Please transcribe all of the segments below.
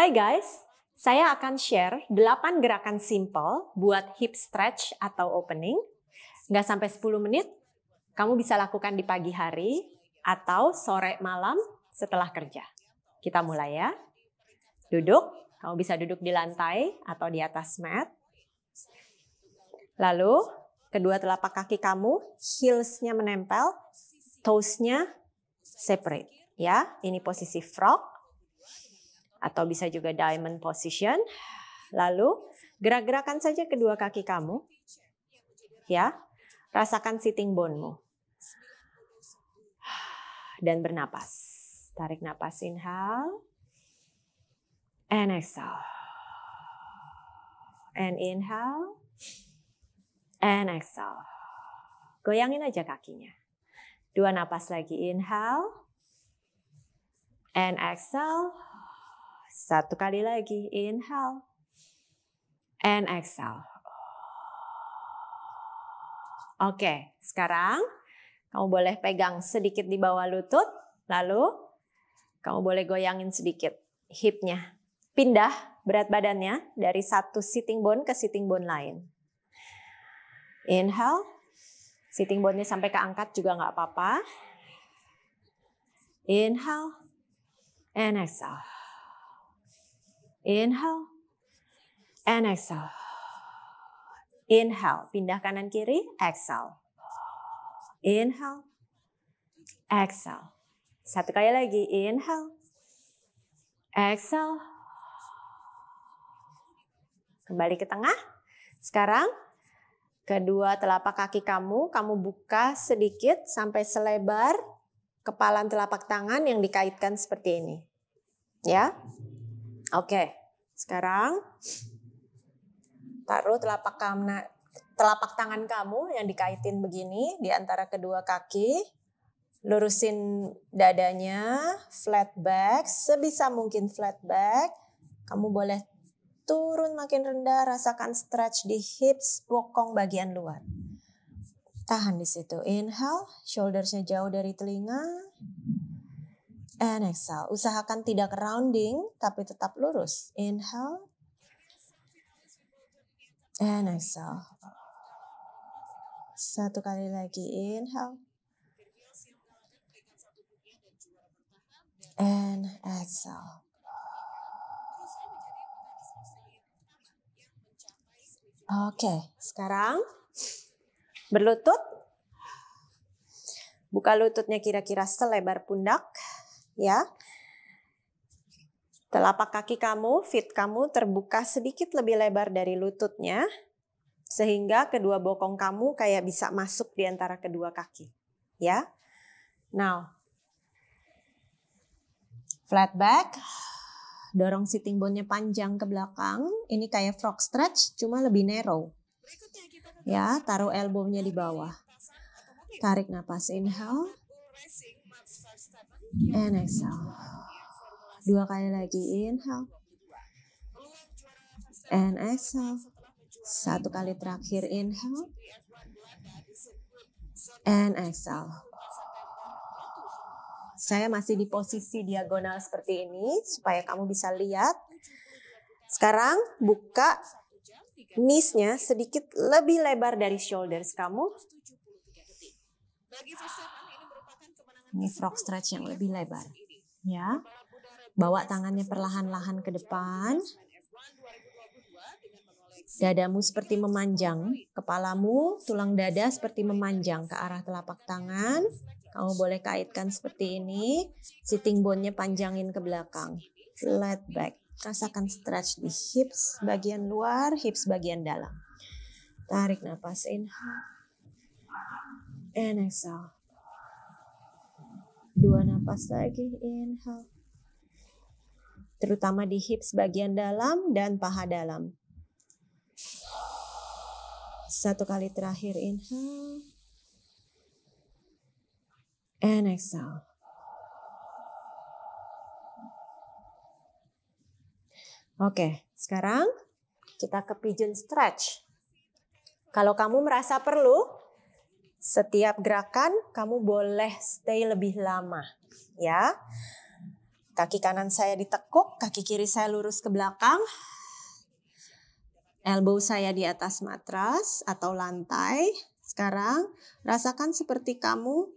Hai guys, saya akan share 8 gerakan simple buat hip stretch atau opening. Nggak sampai 10 menit, kamu bisa lakukan di pagi hari atau sore malam setelah kerja. Kita mulai ya. Duduk, kamu bisa duduk di lantai atau di atas mat. Lalu, kedua telapak kaki kamu, heels-nya menempel, toes-nya separate. Ya, ini posisi frog atau bisa juga diamond position. Lalu gerak-gerakan saja kedua kaki kamu. Ya. Rasakan sitting bone-mu. Dan bernapas. Tarik napas inhale. And exhale. And inhale. And exhale. Goyangin aja kakinya. Dua napas lagi. Inhale. And exhale. Satu kali lagi, inhale. And exhale. Oke, sekarang kamu boleh pegang sedikit di bawah lutut, lalu kamu boleh goyangin sedikit hipnya. Pindah berat badannya dari satu sitting bone ke sitting bone lain. Inhale, sitting bone-nya sampai keangkat juga nggak apa-apa. Inhale, and exhale. Inhale. And exhale. Inhale, pindah kanan kiri, exhale. Inhale. Exhale. Satu kali lagi, inhale. Exhale. Kembali ke tengah. Sekarang kedua telapak kaki kamu, kamu buka sedikit sampai selebar kepalan telapak tangan yang dikaitkan seperti ini. Ya. Oke, sekarang taruh telapak kamna, telapak tangan kamu yang dikaitin begini di antara kedua kaki. Lurusin dadanya, flat back, sebisa mungkin flat back. Kamu boleh turun makin rendah, rasakan stretch di hips, bokong bagian luar. Tahan di situ. Inhale, shouldersnya jauh dari telinga and exhale. Usahakan tidak rounding, tapi tetap lurus. Inhale. And exhale. Satu kali lagi. Inhale. And exhale. Oke, okay, sekarang berlutut. Buka lututnya kira-kira selebar pundak ya. Telapak kaki kamu, feet kamu terbuka sedikit lebih lebar dari lututnya sehingga kedua bokong kamu kayak bisa masuk di antara kedua kaki, ya. Now, flat back, dorong sitting bone-nya panjang ke belakang. Ini kayak frog stretch, cuma lebih narrow. Ya, taruh elbow-nya di bawah. Tarik napas, inhale and eh, exhale. Dua kali lagi inhale and exhale. Satu kali terakhir inhale and exhale. Saya masih di posisi diagonal seperti ini supaya kamu bisa lihat. Sekarang buka knees-nya sedikit lebih lebar dari shoulders kamu. Ini frog stretch yang lebih lebar. Ya. Bawa tangannya perlahan-lahan ke depan. Dadamu seperti memanjang, kepalamu, tulang dada seperti memanjang ke arah telapak tangan. Kamu boleh kaitkan seperti ini. Sitting bone-nya panjangin ke belakang. Flat back. Rasakan stretch di hips bagian luar, hips bagian dalam. Tarik nafas inhale. And exhale dua nafas lagi inhale terutama di hips bagian dalam dan paha dalam satu kali terakhir inhale and exhale Oke, sekarang kita ke pigeon stretch. Kalau kamu merasa perlu, setiap gerakan kamu boleh stay lebih lama ya. Kaki kanan saya ditekuk, kaki kiri saya lurus ke belakang. Elbow saya di atas matras atau lantai. Sekarang rasakan seperti kamu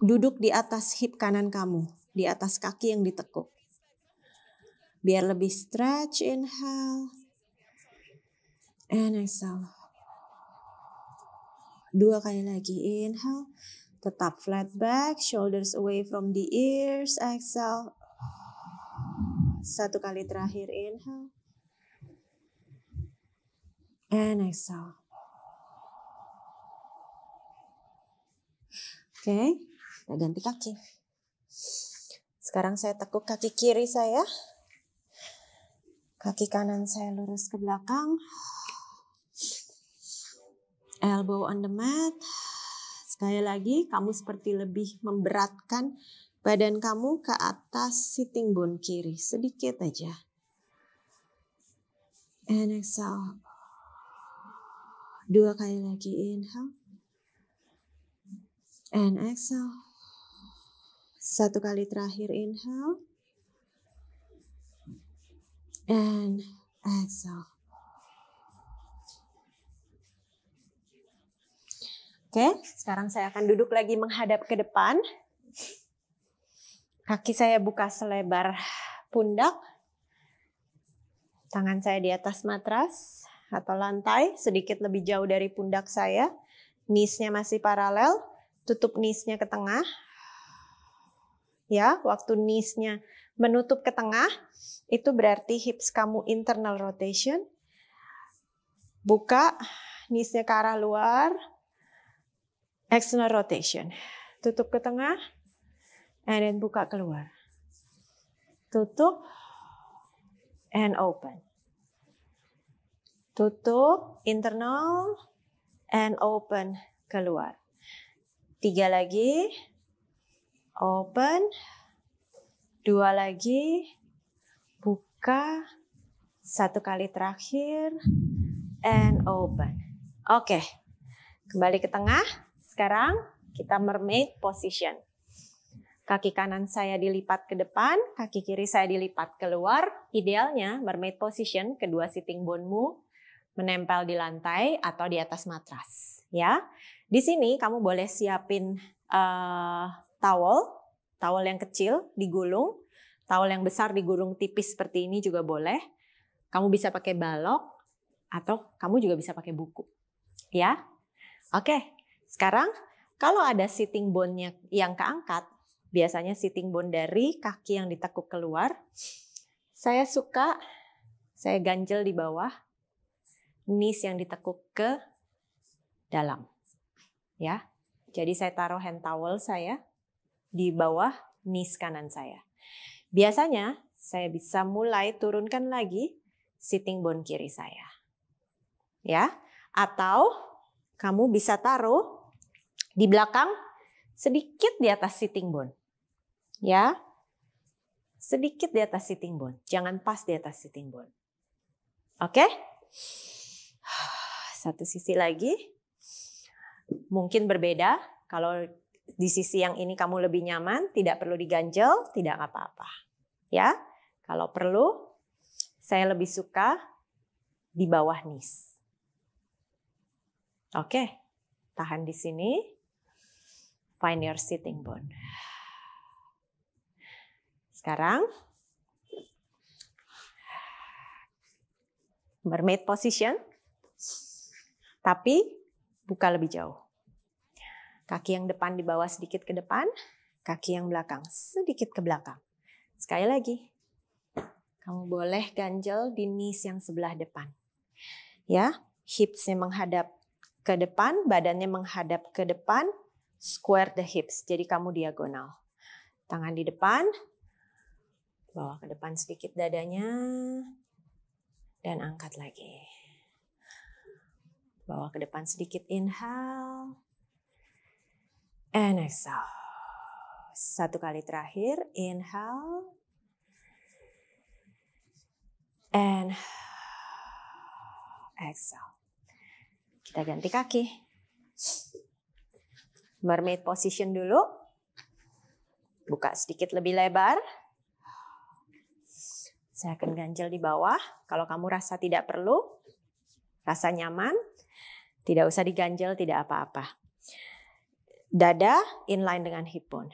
duduk di atas hip kanan kamu, di atas kaki yang ditekuk. Biar lebih stretch, inhale. And exhale. Dua kali lagi. Inhale. Tetap flat back. Shoulders away from the ears. Exhale. Satu kali terakhir. Inhale. And exhale. Oke, okay. kita ganti kaki. Sekarang saya tekuk kaki kiri saya. Kaki kanan saya lurus ke belakang elbow on the mat. Sekali lagi, kamu seperti lebih memberatkan badan kamu ke atas sitting bone kiri, sedikit aja. And exhale. Dua kali lagi inhale. And exhale. Satu kali terakhir inhale. And exhale. Oke, sekarang saya akan duduk lagi menghadap ke depan. Kaki saya buka selebar pundak. Tangan saya di atas matras atau lantai, sedikit lebih jauh dari pundak saya. Nisnya masih paralel, tutup nisnya ke tengah. Ya, waktu nisnya menutup ke tengah, itu berarti hips kamu internal rotation. Buka nisnya ke arah luar, external rotation. Tutup ke tengah, and then buka keluar. Tutup, and open. Tutup, internal, and open, keluar. Tiga lagi, open, dua lagi, buka, satu kali terakhir, and open. Oke, okay. kembali ke tengah. Sekarang kita mermaid position. Kaki kanan saya dilipat ke depan, kaki kiri saya dilipat keluar. Idealnya mermaid position, kedua sitting bone-mu menempel di lantai atau di atas matras, ya. Di sini kamu boleh siapin uh, towel, towel yang kecil digulung, towel yang besar digulung tipis seperti ini juga boleh. Kamu bisa pakai balok atau kamu juga bisa pakai buku. Ya. Oke, okay. Sekarang kalau ada sitting bone-nya yang keangkat, biasanya sitting bone dari kaki yang ditekuk keluar. Saya suka saya ganjel di bawah, knees yang ditekuk ke dalam. Ya. Jadi saya taruh hand towel saya di bawah knees kanan saya. Biasanya saya bisa mulai turunkan lagi sitting bone kiri saya. Ya. Atau kamu bisa taruh di belakang sedikit di atas sitting bone. Ya. Sedikit di atas sitting bone. Jangan pas di atas sitting bone. Oke? Okay? Satu sisi lagi. Mungkin berbeda kalau di sisi yang ini kamu lebih nyaman, tidak perlu diganjel, tidak apa-apa. Ya. Kalau perlu saya lebih suka di bawah nis Oke, tahan di sini. Find your sitting bone. Sekarang mermaid position. Tapi buka lebih jauh. Kaki yang depan dibawa sedikit ke depan, kaki yang belakang sedikit ke belakang. Sekali lagi, kamu boleh ganjel di knees yang sebelah depan. Ya, hipsnya menghadap ke depan, badannya menghadap ke depan, square the hips. Jadi kamu diagonal. Tangan di depan, bawa ke depan sedikit dadanya, dan angkat lagi. Bawa ke depan sedikit, inhale, and exhale. Satu kali terakhir, inhale, and exhale. Kita ganti kaki. Mermaid position dulu. Buka sedikit lebih lebar. Saya akan ganjel di bawah. Kalau kamu rasa tidak perlu, rasa nyaman, tidak usah diganjel, tidak apa-apa. Dada inline dengan hip bone.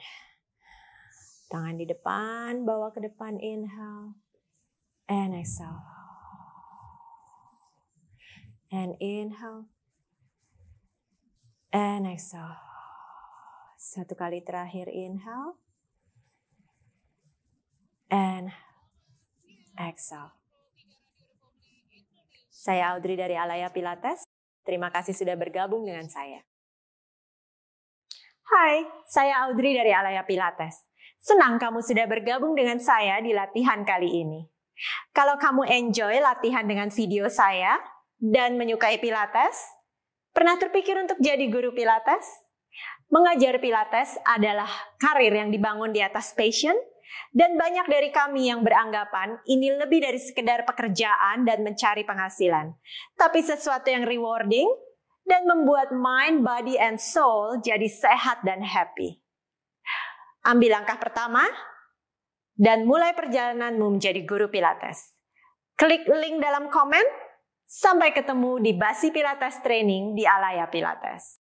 Tangan di depan, bawa ke depan, inhale. And exhale. And inhale. And exhale. Satu kali terakhir inhale. And exhale. Saya Audrey dari Alaya Pilates. Terima kasih sudah bergabung dengan saya. Hai, saya Audrey dari Alaya Pilates. Senang kamu sudah bergabung dengan saya di latihan kali ini. Kalau kamu enjoy latihan dengan video saya dan menyukai Pilates, pernah terpikir untuk jadi guru Pilates? Mengajar Pilates adalah karir yang dibangun di atas passion, dan banyak dari kami yang beranggapan ini lebih dari sekedar pekerjaan dan mencari penghasilan, tapi sesuatu yang rewarding dan membuat mind, body, and soul jadi sehat dan happy. Ambil langkah pertama dan mulai perjalananmu menjadi guru Pilates. Klik link dalam komen. Sampai ketemu di Basi Pilates Training di Alaya Pilates.